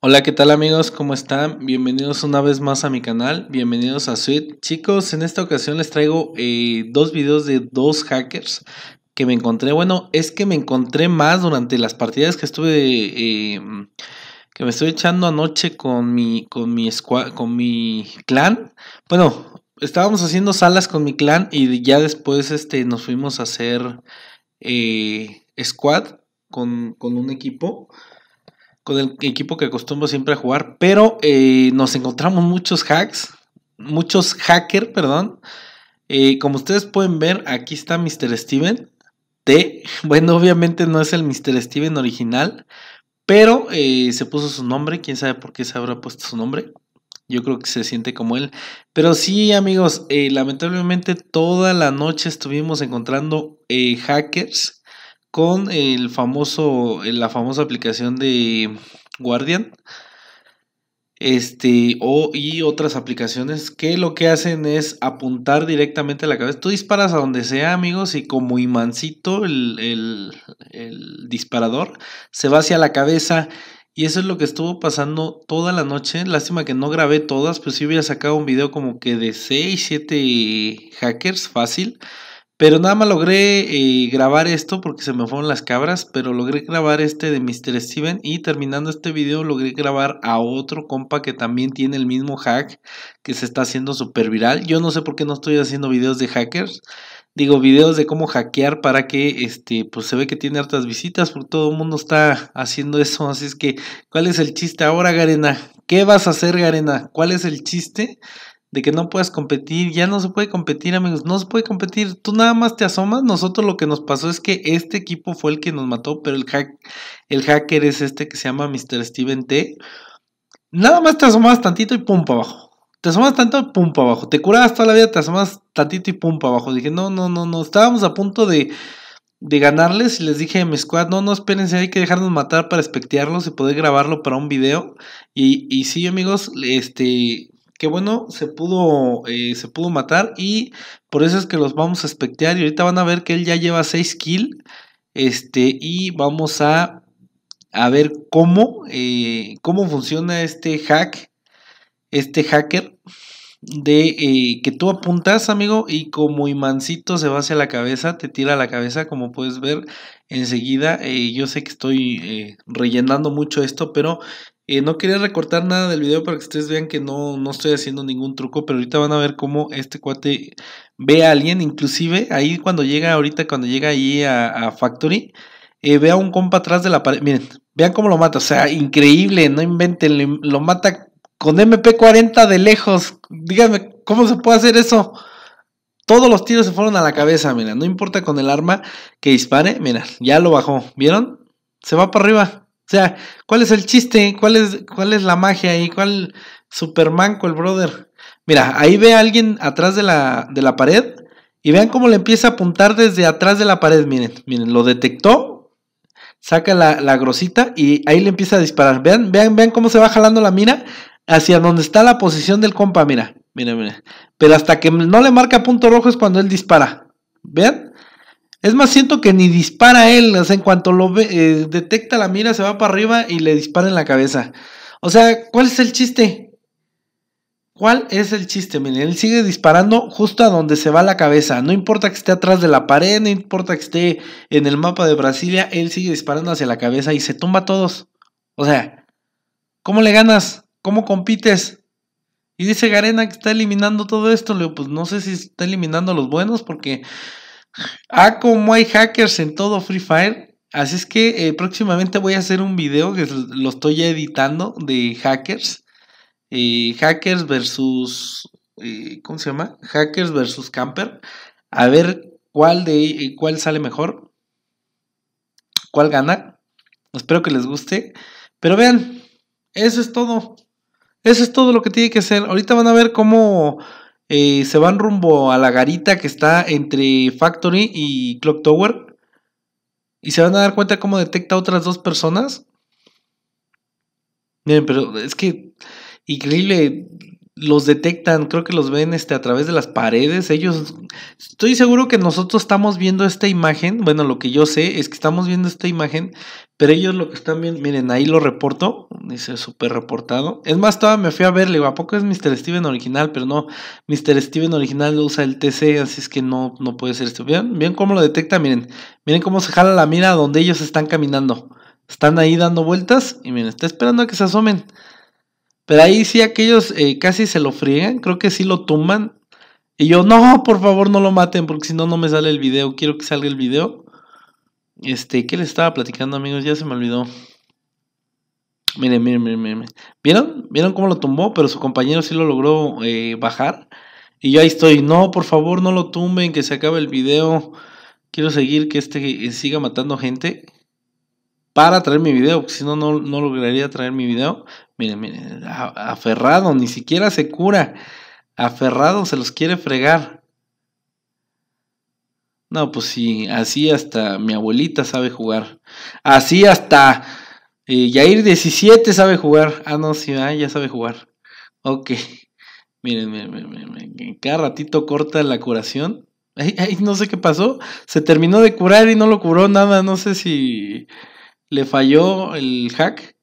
Hola, ¿qué tal amigos? ¿Cómo están? Bienvenidos una vez más a mi canal, bienvenidos a Sweet Chicos, en esta ocasión les traigo eh, dos videos de dos hackers que me encontré. Bueno, es que me encontré más durante las partidas que estuve... Eh, que me estoy echando anoche con mi, con mi, squad, con mi clan. Bueno, estábamos haciendo salas con mi clan y ya después este, nos fuimos a hacer eh, squad con, un equipo, con el equipo que acostumbro siempre a jugar, pero eh, nos encontramos muchos hacks, muchos hackers, perdón. Eh, como ustedes pueden ver, aquí está Mr. Steven. T. Bueno, obviamente no es el Mr. Steven original, pero se puso su nombre, quién sabe por qué se habrá puesto su nombre. Yo creo que se siente como él. Pero sí, amigos, eh, lamentablemente toda la noche estuvimos encontrando eh, hackers con el famoso, eh, la famosa aplicación de Guardian. Este, y otras aplicaciones que lo que hacen es apuntar directamente a la cabeza. Tú disparas a donde sea, amigos, y como imancito, el, el, el disparador se va hacia la cabeza y eso es lo que estuvo pasando toda la noche. Lástima que no grabé todas, pues sí hubiera sacado un video como que de 6, 7 hackers fácil. Pero nada más logré eh, grabar esto porque se me fueron las cabras, pero logré grabar este de Mr. Steven y terminando este video logré grabar a otro compa que también tiene el mismo hack que se está haciendo súper viral. Yo no sé por qué no estoy haciendo videos de hackers, digo videos de cómo hackear para que este pues se ve que tiene hartas visitas porque todo el mundo está haciendo eso, así es que ¿cuál es el chiste ahora Garena? ¿Qué vas a hacer Garena? ¿Cuál es el chiste de que no puedes competir, ya no se puede competir, amigos, no se puede competir, tú nada más te asomas, nosotros lo que nos pasó es que este equipo fue el que nos mató, pero el, hack, el hacker es este que se llama Mr. Steven T. Nada más te asomas tantito y pum para abajo. Te asomas tanto y pum para abajo. Te curabas toda la vida, te asomas tantito y pum para abajo. Dije, no, no, no, no. Estábamos a punto de, ganarles y les dije a mi squad, no, no, espérense, hay que dejarnos matar para espectearlos y poder grabarlo para un video. Y, y sí, amigos, este, que bueno, se pudo, eh, se pudo matar y por eso es que los vamos a espectear y ahorita van a ver que él ya lleva 6 kills, este, y vamos a, a ver cómo, eh, cómo funciona este hack, este hacker de eh, que tú apuntas, amigo, y como imancito se va hacia la cabeza, te tira a la cabeza, como puedes ver enseguida. yo sé que estoy rellenando mucho esto, pero eh, no quería recortar nada del video para que ustedes vean que no, estoy haciendo ningún truco, pero ahorita van a ver cómo este cuate ve a alguien, inclusive ahí cuando llega, ahorita cuando llega ahí a, Factory, eh, ve a un compa atrás de la pared, miren, vean cómo lo mata, o sea, increíble, no inventen, lo, lo mata con MP40 de lejos, díganme, ¿cómo se puede hacer eso? Todos los tiros se fueron a la cabeza, mira, no importa con el arma que dispare, mira, ya lo bajó, ¿vieron? Se va para arriba. O sea, ¿cuál es el chiste? ¿Cuál es, cuál es la magia ahí? ¿Cuál supermanco el brother? Mira, ahí ve a alguien atrás de la, de la pared y vean cómo le empieza a apuntar desde atrás de la pared. Miren, miren, lo detectó, saca la, la grosita y ahí le empieza a disparar. Vean, vean, vean cómo se va jalando la mira hacia donde está la posición del compa. Mira, mira, mira. Pero hasta que no le marca punto rojo es cuando él dispara. Vean. Es más, siento que ni dispara él. en cuanto lo eh, detecta la mira, se va para arriba y le dispara en la cabeza. O sea, ¿cuál es el chiste? ¿Cuál es el chiste? Miren, él sigue disparando justo a donde se va la cabeza. No importa que esté atrás de la pared, no importa que esté en el mapa de Brasilia, él sigue disparando hacia la cabeza y se tumba a todos. O sea, ¿cómo le ganas? ¿Cómo compites? Y dice Garena que está eliminando todo esto. Le digo, pues no sé si está eliminando a los buenos porque Ah, como hay hackers en todo Free Fire. Así es que eh, próximamente voy a hacer un video que lo estoy ya editando de hackers. Eh, hackers versus. Eh, ¿Cómo se llama? Hackers versus camper. A ver cuál, de, cuál sale mejor. Cuál gana. Espero que les guste. Pero vean, eso es todo. Eso es todo lo que tiene que ser. Ahorita van a ver cómo eh, se van rumbo a la garita que está entre Factory y Clock Tower. Y se van a dar cuenta cómo detecta otras dos personas. Miren, pero es que increíble. Los detectan, creo que los ven este, a través de las paredes. Ellos Estoy seguro que nosotros estamos viendo esta imagen, bueno, lo que yo sé es que estamos viendo esta imagen, pero ellos lo que están viendo, miren, ahí lo reporto, dice súper reportado. Es más, todavía me fui a ver, le digo, ¿a poco es Mr. Steven original? Pero no, Mr. Steven original usa el TC, así es que no, no puede ser esto. ¿Vean? cómo lo detecta? Miren, miren cómo se jala la mira donde ellos están caminando. Están ahí dando vueltas y miren, está esperando a que se asomen. Pero ahí sí aquellos eh, casi se lo friegan, creo que sí lo tumban. Y yo, no, por favor no lo maten porque si no, no me sale el video. Quiero que salga el video. Este, ¿qué le estaba platicando, amigos? Ya se me olvidó. Miren, miren, miren, miren. ¿Vieron? ¿Vieron cómo lo tumbó? Pero su compañero sí lo logró eh, bajar. Y yo ahí estoy, no, por favor no lo tumben, que se acabe el video. Quiero seguir que este eh, siga matando gente para traer mi video, porque si no, no, no lograría traer mi video. Miren, miren, aferrado, ni siquiera se cura aferrado se los quiere fregar. No, pues sí, así hasta mi abuelita sabe jugar. Así hasta eh, Yair 17 sabe jugar. Ah, no, sí, ah, ya sabe jugar. Ok. Miren, cada ratito corta la curación. Ay, no sé qué pasó. Se terminó de curar y no lo curó nada. No sé si le falló el hack.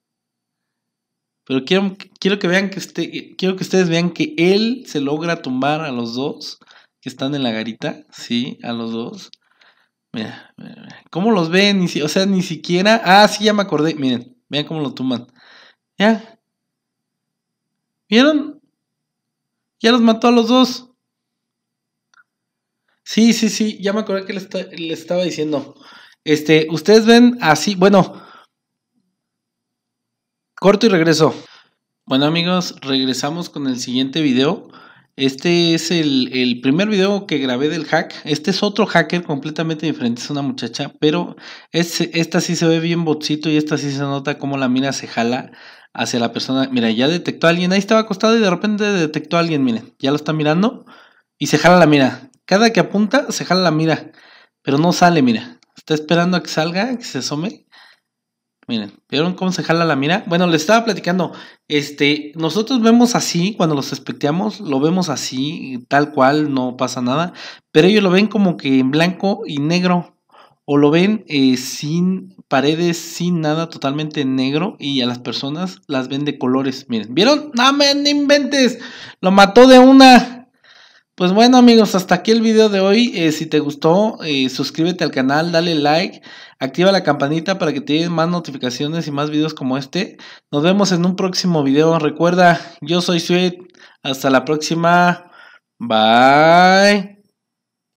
Pero quiero, quiero que vean que este quiero que ustedes vean que él se logra tumbar a los dos que están en la garita, sí, a los dos. Mira, mira, ¿cómo los ven? o sea, ni siquiera. Ah, sí, ya me acordé. Miren, vean cómo lo tuman Ya. ¿Vieron? Ya los mató a los dos. Sí, sí, sí, ya me acordé que les, les estaba diciendo. Este, ustedes ven así, bueno, Corto y regreso. Bueno amigos, regresamos con el siguiente video. Este es el, el, primer video que grabé del hack. Este es otro hacker completamente diferente, es una muchacha, pero es, esta sí se ve bien botcito y esta sí se nota como la mira se jala hacia la persona. Mira, ya detectó a alguien, ahí estaba acostado y de repente detectó a alguien, miren, ya lo está mirando y se jala la mira. Cada que apunta, se jala la mira, pero no sale, mira. Está esperando a que salga, que se asome Miren, ¿vieron cómo se jala la mira? Bueno, les estaba platicando. Este, nosotros vemos así, cuando los especteamos, lo vemos así, tal cual, no pasa nada. Pero ellos lo ven como que en blanco y negro. O lo ven eh, sin paredes, sin nada, totalmente negro. Y a las personas las ven de colores. Miren, ¿vieron? ¡No me inventes! Lo mató de una. Pues bueno amigos, hasta aquí el video de hoy. Eh, si te gustó, eh, suscríbete al canal, dale like, activa la campanita para que te lleguen más notificaciones y más videos como este. Nos vemos en un próximo video. Recuerda, yo soy Sweet. Hasta la próxima. Bye.